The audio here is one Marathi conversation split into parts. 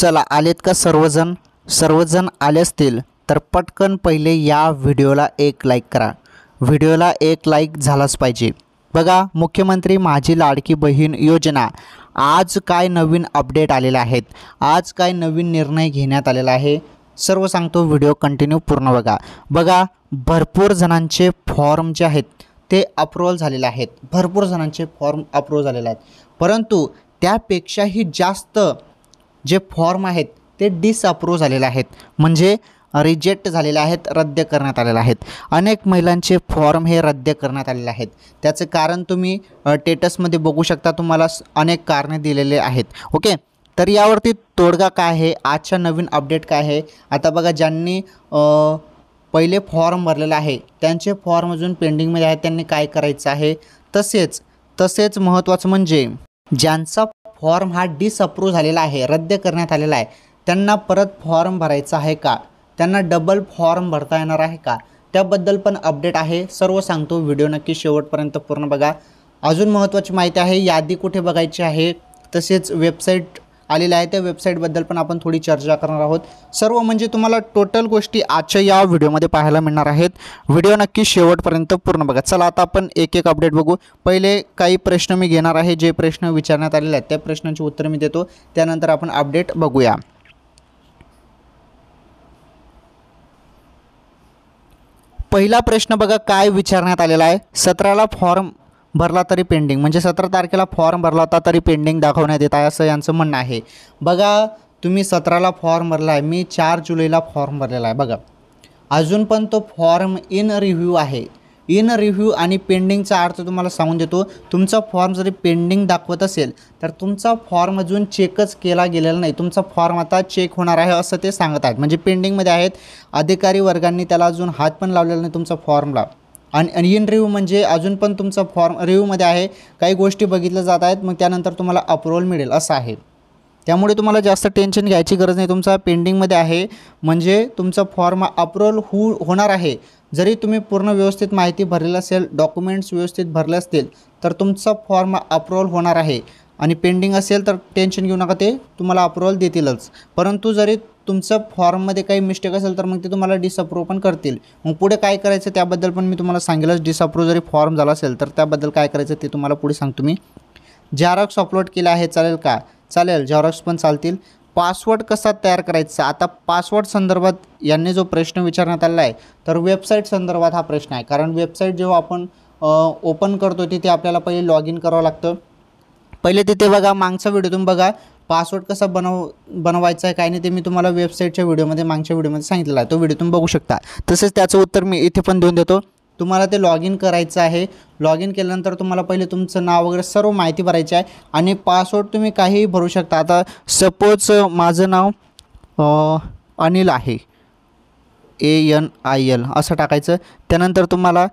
चला आलेत का सर्वजण सर्वजण आले असतील तर पटकन पहिले या व्हिडिओला एक लाईक करा व्हिडिओला एक लाईक झालाच पाहिजे बघा मुख्यमंत्री माझी लाडकी बहीण योजना आज काय नवीन अपडेट आलेले आहेत आज काय नवीन निर्णय घेण्यात आलेला आहे सर्व सांगतो व्हिडिओ कंटिन्यू पूर्ण बघा बघा भरपूर जणांचे फॉर्म जे आहेत ते अप्रूवल झालेले आहेत भरपूर जणांचे फॉर्म अप्रूव्ह झालेले आहेत परंतु त्यापेक्षाही जास्त जे फॉर्म आहेत ते डिसअप्रूव्ह झालेले आहेत म्हणजे रिजेक्ट झालेले आहेत रद्द करण्यात आलेले आहेत अनेक महिलांचे फॉर्म हे रद्द करण्यात आलेले आहेत त्याचं कारण तुम्ही टेटसमध्ये बघू शकता तुम्हाला अनेक कारणे दिलेले आहेत ओके तर यावरती तोडगा काय आहे आजच्या नवीन अपडेट काय आहे आता बघा ज्यांनी पहिले फॉर्म भरलेलं आहे त्यांचे फॉर्म अजून पेंडिंगमध्ये आहेत त्यांनी काय करायचं आहे तसेच तसेच महत्त्वाचं म्हणजे ज्यांचा फॉर्म हा डिसअप्रूव्ह झालेला आहे रद्द करण्यात आलेला आहे त्यांना परत फॉर्म भरायचा आहे का त्यांना डबल फॉर्म भरता येणार आहे का त्याबद्दल पण अपडेट आहे सर्व सांगतो व्हिडिओ नक्की शेवटपर्यंत पूर्ण बघा अजून महत्त्वाची माहिती आहे यादी कुठे बघायची आहे तसेच वेबसाईट आलेल्या आहे त्या वेबसाईटबद्दल पण आपण थोडी चर्चा करणार आहोत सर्व म्हणजे तुम्हाला टोटल गोष्टी आजच्या या व्हिडिओमध्ये पाहायला मिळणार आहेत व्हिडिओ नक्की शेवटपर्यंत पूर्ण बघा चला आता आपण एक एक अपडेट बघू पहिले काही प्रश्न मी घेणार आहे जे प्रश्न विचारण्यात आलेले आहेत त्या प्रश्नांची उत्तर मी देतो त्यानंतर आपण अपडेट बघूया पहिला प्रश्न बघा काय विचारण्यात आलेला आहे सतराला फॉर्म भरला तरी पेंडिंग म्हणजे सतरा तारखेला फॉर्म भरला होता तरी पेंडिंग दाखवण्यात येत आहे असं यांचं म्हणणं आहे बघा तुम्ही सतराला फॉर्म भरला आहे मी चार जुलैला फॉर्म भरलेला आहे बघा अजून पण तो फॉर्म इन रिव्ह्यू आहे इन रिव्ह्यू आणि पेंडिंगचा अर्थ तुम्हाला सांगून देतो तुमचा फॉर्म जरी पेंडिंग दाखवत असेल तर तुमचा फॉर्म अजून चेकच केला गेलेला नाही तुमचा फॉर्म आता चेक होणार आहे असं ते सांगत आहेत म्हणजे पेंडिंगमध्ये आहेत अधिकारी वर्गांनी त्याला अजून हात पण लावलेला नाही तुमचा फॉर्मला आणि इन रिव्ह्यू म्हणजे अजून पण तुमचा फॉर्म रिव्ह्यूमध्ये आहे काही गोष्टी बघितल्या जात आहेत मग त्यानंतर तुम्हाला अप्रुव्हल मिळेल असं आहे त्यामुळे तुम्हाला जास्त टेन्शन घ्यायची गरज नाही तुमचा पेंडिंगमध्ये आहे म्हणजे तुमचा फॉर्म अप्रुव्हल होऊ होणार आहे जरी तुम्ही पूर्ण व्यवस्थित माहिती भरलेली असेल डॉक्युमेंट्स व्यवस्थित भरले असतील तर तुमचा फॉर्म अप्रुव्हल होणार आहे आणि पेंडिंग असेल तर टेन्शन घेऊ नका ते तुम्हाला अप्रुव्हल देतीलच परंतु जरी तुमचं फॉर्ममध्ये काही मिस्टेक असेल तर मग ते तुम्हाला डिसअप्रूव्ह पण करतील मग पुढे काय करायचं त्याबद्दल पण मी तुम्हाला सांगेलच डिसअप्रूव्ह जरी फॉर्म झाला असेल तर त्याबद्दल काय करायचं ते तुम्हाला पुढे सांगतो मी झॅरॉक्स अपलोड केला आहे चालेल का चालेल झॅरॉक्स पण चालतील पासवर्ड कसा तयार करायचा आता पासवर्ड संदर्भात यांनी जो प्रश्न विचारण्यात आलेला आहे तर वेबसाईट संदर्भात हा प्रश्न आहे कारण वेबसाईट जेव्हा आपण ओपन करतो तिथे आपल्याला पहिले लॉग इन करावं लागतं पहिले तिथे बघा मागच्या व्हिडिओतून बघा पासवर्ड कसा बनव बनवायचा आहे काय नाही ते मी तुम्हाला वेबसाईटच्या व्हिडिओमध्ये मागच्या व्हिडिओमध्ये सांगितलेला आहे तो व्हिडिओ तुम्ही बघू शकता तसेच त्याचं उत्तर मी इथे पण देऊन देतो तुम्हाला ते लॉग इन करायचं आहे लॉग इन केल्यानंतर तुम्हाला पहिले तुमचं नाव वगैरे सर्व माहिती भरायची आहे आणि पासवर्ड तुम्ही काहीही भरू शकता आता सपोज माझं नाव अनिल आहे ए एन आय एल असं टाकायचं त्यानंतर तुम्हाला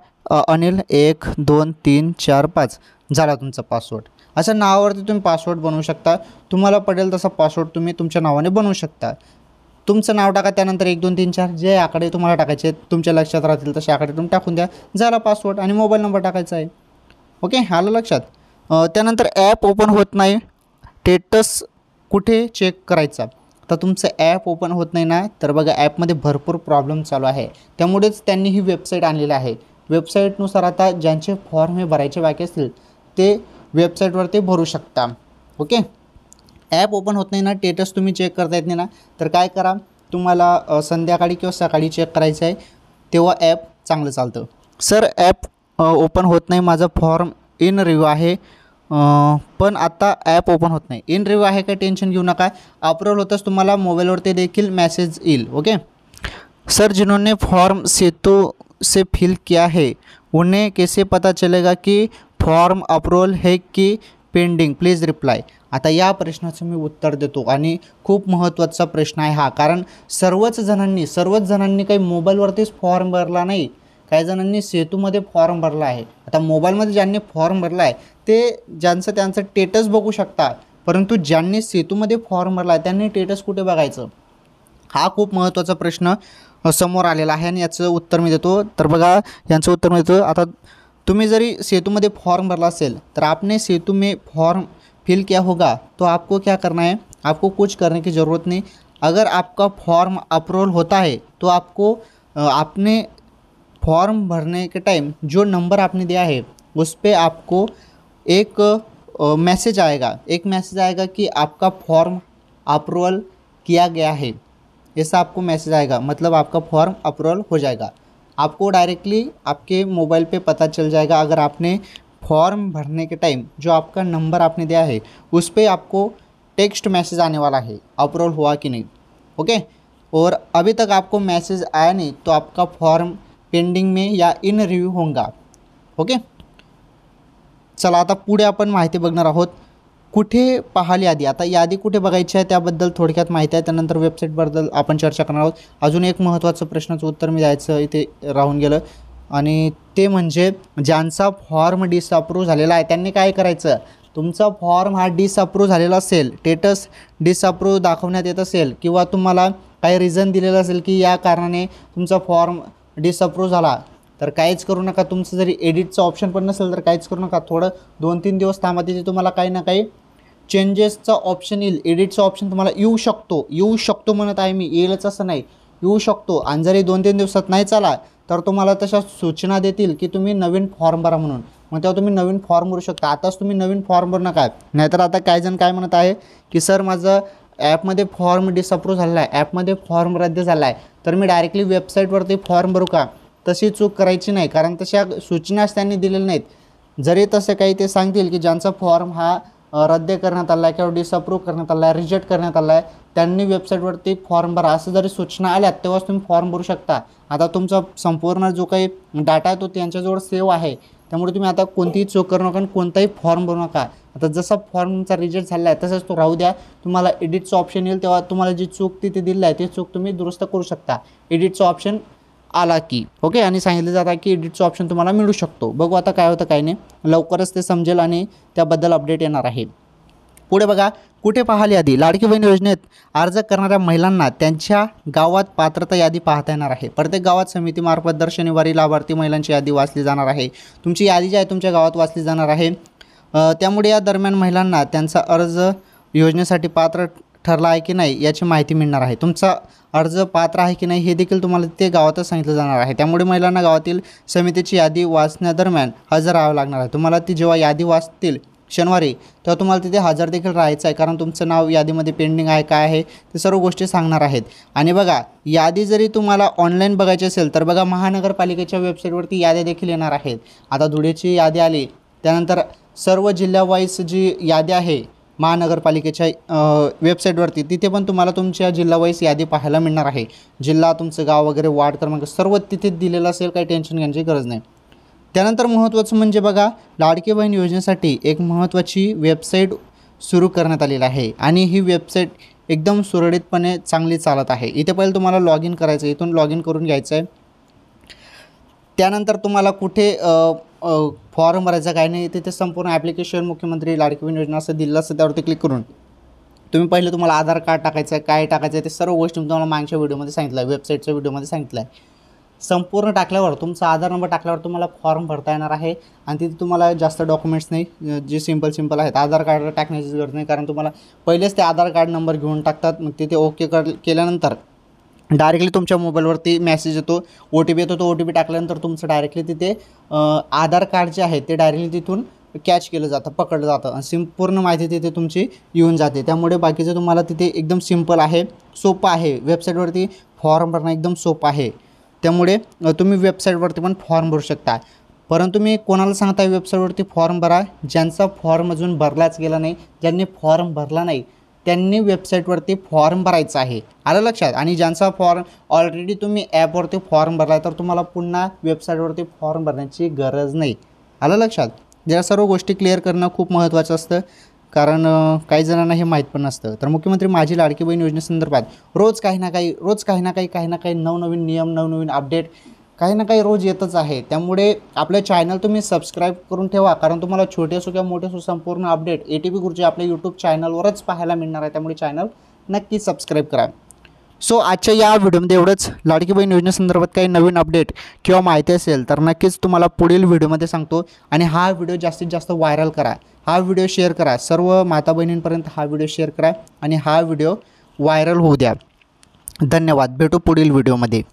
अनिल एक दोन तीन चार पाच झाला तुमचा पासवर्ड अशा नावावरती तुम्ही पासवर्ड बनवू शकता तुम्हाला पडेल तसा पासवर्ड तुम्ही तुमच्या नावाने बनवू शकता तुमचं नाव टाका त्यानंतर एक दोन तीन चार जे आकडे तुम्हाला टाकायचे आहेत तुमच्या लक्षात राहतील तसे आकडे तुम्ही टाकून द्या झाला पासवर्ड आणि मोबाईल नंबर टाकायचा आहे ओके आलं लक्षात त्यानंतर ॲप ओपन होत नाही स्टेटस कुठे चेक करायचा तर तुमचं ॲप ओपन होत नाही ना तर बघा ॲपमध्ये भरपूर प्रॉब्लेम चालू आहे त्यामुळेच त्यांनी ही वेबसाईट आणलेली आहे वेबसाईटनुसार आता ज्यांचे फॉर्म हे भरायचे बाकी असतील ते वेबसाईटवरती भरू शकता ओके ॲप ओपन होत नाही ना स्टेटस तुम्ही चेक करता येत नाही ना तर काय करा तुम्हाला संध्याकाळी किंवा सकाळी चेक करायचं आहे तेव्हा ॲप चांगलं चालतं सर ॲप ओपन होत नाही माझं फॉर्म इन रिव्ह्यू आहे पण आता ॲप ओपन होत नाही इन रिव्ह्यू आहे काय टेन्शन घेऊ नका अप्रूवल होतच तुम्हाला मोबाईलवरती देखील मेसेज येईल ओके सर जिन्होंने फॉर्म सेतु से फिल किया है उन्हें कैसे पता चलेगा की फॉर्म अप्रूवल हे की पेंडिंग प्लीज रिप्लाय आता या प्रश्नाचं मी उत्तर देतो आणि खूप महत्त्वाचा प्रश्न आहे हा कारण सर्वच जणांनी सर्वच जणांनी काही मोबाईलवरतीच फॉर्म भरला नाही काही जणांनी सेतूमध्ये फॉर्म भरला आहे आता मोबाईलमध्ये ज्यांनी फॉर्म भरला आहे ते ज्यांचं त्यांचं टेटस बघू शकता परंतु ज्यांनी सेतूमध्ये फॉर्म भरला आहे त्यांनी टेटस कुठे बघायचं हा खूप महत्त्वाचा प्रश्न समोर आलेला आहे आणि याचं उत्तर मी देतो तर बघा यांचं उत्तर मी देतो आता तुम्हें जरी मध्य फॉर्म भरला सेल तर आपने सेतु में फॉर्म फिल किया होगा तो आपको क्या करना है आपको कुछ करने की ज़रूरत नहीं अगर आपका फॉर्म अप्रूवल होता है तो आपको आपने फॉर्म भरने के टाइम जो नंबर आपने दिया है उस पर आपको एक मैसेज आएगा एक मैसेज आएगा कि आपका फॉर्म अप्रूवल किया गया है ऐसा आपको मैसेज आएगा मतलब आपका फॉर्म अप्रूवल हो जाएगा आपको डायरेक्टली आपके मोबाइल पे पता चल जाएगा अगर आपने फॉर्म भरने के टाइम जो आपका नंबर आपने दिया है उस पर आपको टेक्स्ट मैसेज आने वाला है अप्रूवल हुआ कि नहीं ओके और अभी तक आपको मैसेज आया नहीं तो आपका फॉर्म पेंडिंग में या इन रिव्यू होगा ओके चला आता पूरे अपन महती बगनार आहोत कुठे पाहाल यादी आता यादी कुठे बघायची आहे त्याबद्दल थोडक्यात माहिती आहे त्यानंतर वेबसाईटबद्दल आपण चर्चा करणार आहोत अजून एक महत्त्वाचं प्रश्नाचं उत्तर मी द्यायचं इथे राहून गेलं आणि ते म्हणजे ज्यांचा फॉर्म डिसअप्रूव्ह झालेला आहे त्यांनी काय करायचं तुमचा फॉर्म हा डिसअप्रूव्ह झालेला असेल टेटस डिसअप्रूव्ह दाखवण्यात येत असेल किंवा तुम्हाला काही रिझन दिलेलं असेल की या कारणाने तुमचा फॉर्म डिसअप्रूव्ह झाला तर काहीच करू नका तुमचं जरी एडिटचं ऑप्शन पण नसेल तर काहीच करू नका थोडं दोन तीन दिवस थांबा तिथे तुम्हाला काही ना काही चेंजेसचा ऑप्शन येईल एडिटचा ऑप्शन तुम्हाला येऊ शकतो येऊ शकतो म्हणत आहे मी येईलच असं नाही येऊ शकतो आणि जरी दोन तीन दिवसात नाही चाला तर तुम्हाला तशा सूचना देतील की तुम्ही नवीन फॉर्म भरा म्हणून मग तेव्हा तुम्ही नवीन फॉर्म भरू शकता आताच तुम्ही नवीन फॉर्म भरू नका नाहीतर आता काय काय म्हणत आहे की सर माझं ॲपमध्ये फॉर्म डिसअप्रूव्ह झाला आहे ॲपमध्ये फॉर्म रद्द झाला आहे तर मी डायरेक्टली वेबसाईटवरती फॉर्म भरू का तशी चूक करायची नाही कारण तशा सूचनाच त्यांनी दिलेल्या नाहीत जरी तसे काही ते सांगतील की ज्यांचा फॉर्म हा रद्द करण्यात आला आहे किंवा डिसअप्रूव्ह करण्यात आला आहे रिजेक्ट करण्यात आला आहे त्यांनी वेबसाईटवरती फॉर्म भरा असं जरी सूचना आल्यात तेव्हाच तुम्ही फॉर्म भरू शकता आता तुमचा संपूर्ण जो काही डाटा आहे तो त्यांच्याजवळ सेव्ह आहे त्यामुळे तुम्ही आता कोणतीही चूक करू नका आणि कोणताही फॉर्म भरू नका आता जसा फॉर्मचा रिजेक्ट झाला आहे तसंच तो राहू द्या तुम्हाला एडिटचं ऑप्शन येईल तेव्हा तुम्हाला जी चूक तिथे दिली आहे ती चूक तुम्ही दुरुस्त करू शकता एडिटचं ऑप्शन आला की ओके आणि सांगितलं जातं की एडिटचं ऑप्शन तुम्हाला मिळू शकतो बघू आता काय होतं काय नाही लवकरच ते समजेल आणि त्याबद्दल अपडेट येणार आहे पुढे बघा कुठे पाहाल यादी लाडकी बहीण योजनेत अर्ज करणाऱ्या महिलांना त्यांच्या गावात पात्रता यादी पाहता येणार आहे प्रत्येक गावात समितीमार्फत दर शनिवारी लाभार्थी महिलांची यादी वाचली जाणार आहे तुमची यादी जी आहे तुमच्या गावात वाचली जाणार आहे त्यामुळे या दरम्यान महिलांना त्यांचा अर्ज योजनेसाठी पात्र ठरला आहे की नाही याची माहिती मिळणार आहे तुमचा अर्ज पात्र आहे की नाही हे देखील तुम्हाला ते गावातच सांगितलं जाणार आहे त्यामुळे महिलांना गावातील समितीची यादी वाचण्यादरम्यान हजर राहावं लागणार आहे तुम्हाला ती जेव्हा यादी वाचतील शनिवारी तेव्हा तुम्हाला तिथे हजर देखील राहायचं आहे कारण तुमचं नाव यादीमध्ये पेंडिंग आहे काय आहे ते सर्व गोष्टी सांगणार आहेत आणि बघा यादी जरी तुम्हाला ऑनलाईन बघायची असेल तर बघा महानगरपालिकेच्या वेबसाईटवरती याद्या देखील येणार आहेत आता धुळेची यादी आली त्यानंतर सर्व जिल्हावाईज जी यादी आहे महानगरपालिकेच्या वेबसाईटवरती तिथे पण तुम्हाला तुमच्या जिल्हावाईस यादी पाहायला मिळणार आहे जिल्हा तुमचं गाव वगैरे वार्ड क्रमांक सर्व तिथे दिलेलं असेल काही टेन्शन घेण्याची गरज नाही त्यानंतर महत्त्वाचं म्हणजे बघा लाडकी बहीण योजनेसाठी एक महत्त्वाची वेबसाईट सुरू करण्यात आलेली आहे आणि ही वेबसाईट एकदम सुरळीतपणे चांगली चालत आहे इथे पहिले तुम्हाला लॉग इन करायचं आहे इथून लॉग इन करून घ्यायचं आहे त्यानंतर तुम्हाला कुठे फॉर्म भरायचा काय नाही तिथे संपूर्ण ॲप्लिकेशन मुख्यमंत्री लाडकी योजना असं दिलं असतं त्यावरती क्लिक करून तुम्ही पहिले तुम्हाला आधार कार्ड टाकायचं आहे काय टाकायचं आहे ते सर्व गोष्टी मी तुम्हाला मागच्या व्हिडिओमध्ये सांगितलं आहे वेबसाईटच्या व्हिडिओमध्ये सांगितलं आहे संपूर्ण टाकल्यावर तुमचा आधार नंबर टाकल्यावर तुम्हाला फॉर्म भरता येणार आहे आणि तिथे तुम्हाला जास्त डॉक्युमेंट्स नाही जे सिम्पल सिम्पल आहेत आधार कार्ड टाकण्याची गरज नाही कारण तुम्हाला पहिलेच ते आधार कार्ड नंबर घेऊन टाकतात मग तिथे ओके कर केल्यानंतर डायरेक्टली तुमच्या मोबाईलवरती मेसेज येतो ओ टी पी येतो तो ओ टी पी टाकल्यानंतर तुमचं डायरेक्टली तिथे आधार कार्ड जे आहे ते डायरेक्टली तिथून कॅच केलं जातं पकडलं जातं संपूर्ण माहिती तिथे तुमची येऊन जाते त्यामुळे बाकीचं तुम्हाला तिथे एकदम सिम्पल आहे सोपं आहे वेबसाईटवरती फॉर्म भरणं एकदम सोपं आहे त्यामुळे तुम्ही वेबसाईटवरती पण फॉर्म भरू शकता परंतु मी कोणाला सांगता वेबसाईटवरती फॉर्म भरा ज्यांचा फॉर्म अजून भरलाच गेला नाही ज्यांनी फॉर्म भरला नाही त्यांनी वेबसाईटवरती फॉर्म भरायचा आहे आलं लक्षात आणि ज्यांचा फॉर्म ऑलरेडी तुम्ही ॲपवरती फॉर्म भरला तर तुम्हाला पुन्हा वेबसाईटवरती फॉर्म भरण्याची गरज नाही आलं लक्षात ज्या सर्व गोष्टी क्लिअर करणं खूप महत्त्वाचं असतं कारण काही जणांना हे माहीत पण नसतं तर मुख्यमंत्री माझी लाडकी बहीण योजनेसंदर्भात रोज काही ना काही रोज काही ना काही काही ना काही नवनवीन नियम नवनवीन अपडेट काही ना काही रोज येतच आहे त्यामुळे आपलं चॅनल तुम्ही सबस्क्राईब करून ठेवा कारण तुम्हाला छोटे असो किंवा मोठे असो संपूर्ण अपडेट ए टी पी गुरुजी आपल्या यूट्यूब चॅनलवरच पाहायला मिळणार आहे त्यामुळे चॅनल नक्की सबस्क्राईब करा सो आजच्या या व्हिडिओमध्ये एवढंच लाडकी बहीण योजनेसंदर्भात काही नवीन अपडेट किंवा माहिती असेल तर नक्कीच तुम्हाला पुढील व्हिडिओमध्ये सांगतो आणि हा व्हिडिओ जास्तीत जास्त व्हायरल करा हा व्हिडिओ शेअर करा सर्व माता बहिणींपर्यंत हा व्हिडिओ शेअर करा आणि हा व्हिडिओ व्हायरल होऊ द्या धन्यवाद भेटू पुढील व्हिडिओमध्ये